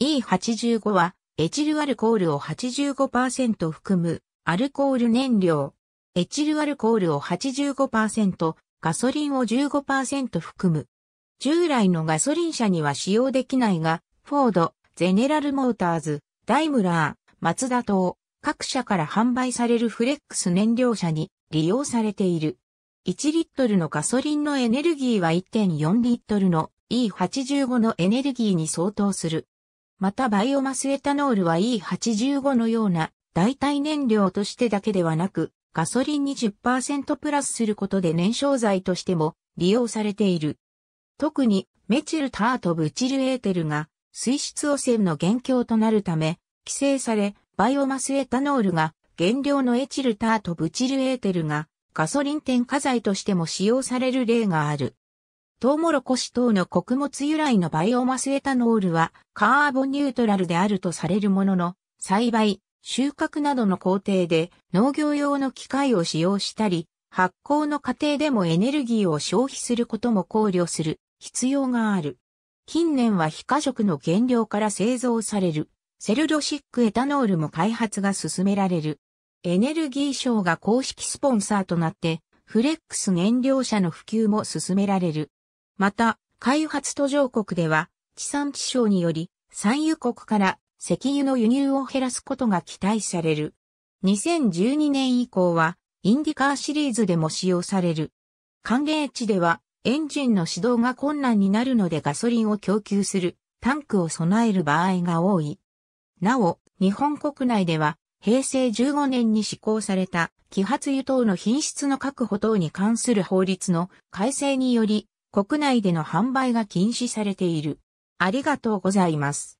E85 は、エチルアルコールを85%含む、アルコール燃料。エチルアルコールを85%、ガソリンを15%含む。従来のガソリン車には使用できないが、フォード、ゼネラルモーターズ、ダイムラー、マツダ等、各社から販売されるフレックス燃料車に利用されている。1リットルのガソリンのエネルギーは1.4リットルの E85 のエネルギーに相当する。またバイオマスエタノールは E85 のような代替燃料としてだけではなく、ガソリンに10%プラスすることで燃焼剤としても利用されている。特にメチルターとブチルエーテルが水質汚染の元凶となるため、規制され、バイオマスエタノールが原料のエチルターとブチルエーテルがガソリン添加剤としても使用される例がある。トウモロコシ等の穀物由来のバイオマスエタノールはカーボンニュートラルであるとされるものの、栽培、収穫などの工程で農業用の機械を使用したり、発酵の過程でもエネルギーを消費することも考慮する必要がある。近年は非化食の原料から製造されるセルロシックエタノールも開発が進められる。エネルギー省が公式スポンサーとなって、フレックス燃料車の普及も進められる。また、開発途上国では、地産地消により、産油国から石油の輸入を減らすことが期待される。2012年以降は、インディカーシリーズでも使用される。寒冷地では、エンジンの始動が困難になるのでガソリンを供給するタンクを備える場合が多い。なお、日本国内では、平成15年に施行された、揮発油等の品質の確保等に関する法律の改正により、国内での販売が禁止されている。ありがとうございます。